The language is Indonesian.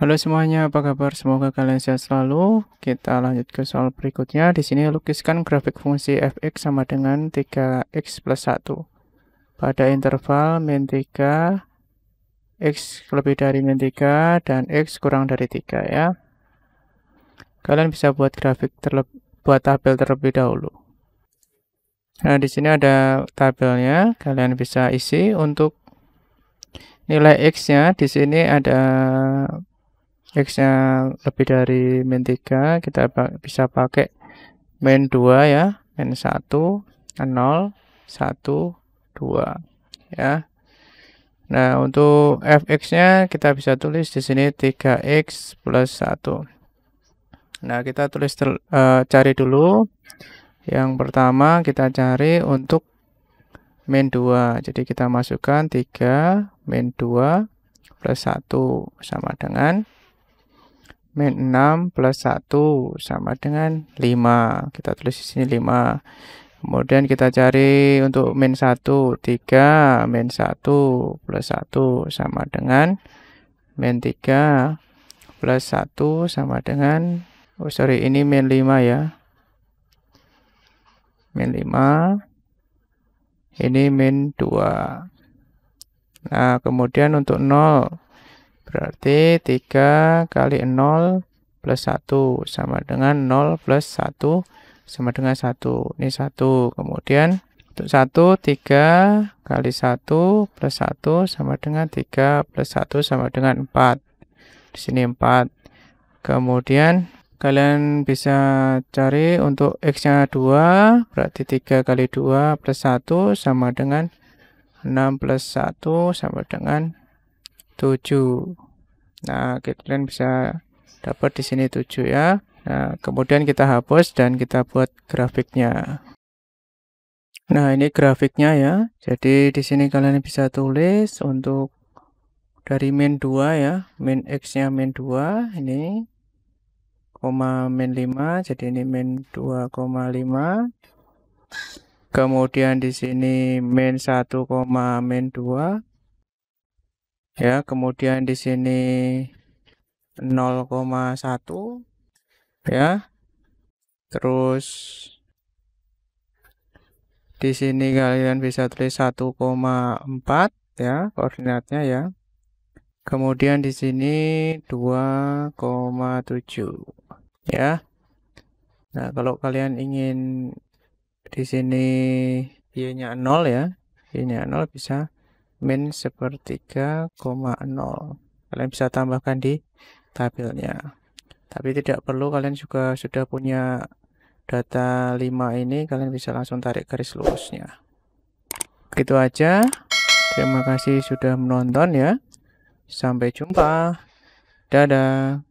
Halo semuanya, apa kabar? Semoga kalian sehat selalu. Kita lanjut ke soal berikutnya. Di sini lukiskan grafik fungsi fx sama dengan 3x plus 1. Pada interval min 3, x lebih dari min 3, dan x kurang dari 3 ya. Kalian bisa buat grafik terlebih, buat tabel terlebih dahulu. Nah, di sini ada tabelnya. Kalian bisa isi untuk nilai x-nya. Di sini ada X-nya lebih dari min 3, kita bisa pakai min 2 ya, min 1, 0, 1, 2 ya. Nah, untuk fx-nya kita bisa tulis di sini 3x plus 1. Nah, kita tulis ter, uh, eh, cari dulu. Yang pertama kita cari untuk min 2. Jadi kita masukkan 3 min 2 plus 1 sama dengan min 6 plus 1 sama dengan 5. Kita tulis di sini 5. Kemudian kita cari untuk min 1, 3, min 1 plus 1 sama dengan min 3 plus 1 sama dengan, oh sorry ini min 5 ya. Min 5, ini min 2. Nah kemudian untuk 0, Berarti 3 kali 0 plus 1 sama dengan 0 plus 1 sama dengan 1. Ini 1. Kemudian untuk 1, 3 kali 1 plus 1 sama dengan 3 plus 1 sama dengan 4. Di sini 4. Kemudian kalian bisa cari untuk x-nya 2, berarti 3 kali 2 plus 1 sama dengan 6 plus 1 sama dengan 7. Nah, kalian bisa dapat di sini 7 ya. Nah, kemudian kita hapus dan kita buat grafiknya. Nah, ini grafiknya ya. Jadi di sini kalian bisa tulis untuk dari min 2 ya. Min X-nya min 2 ini koma min 5 jadi ini min 2,5 kemudian di sini min 1, min 2 ya kemudian di sini 0,1 ya terus di sini kalian bisa tulis 1,4 ya koordinatnya ya kemudian di sini 2,7 ya nah kalau kalian ingin di sini y-nya 0 ya y-nya 0 bisa min sepertiga koma nol kalian bisa tambahkan di tabelnya tapi tidak perlu kalian juga sudah punya data 5 ini kalian bisa langsung tarik garis lurusnya gitu aja terima kasih sudah menonton ya sampai jumpa dadah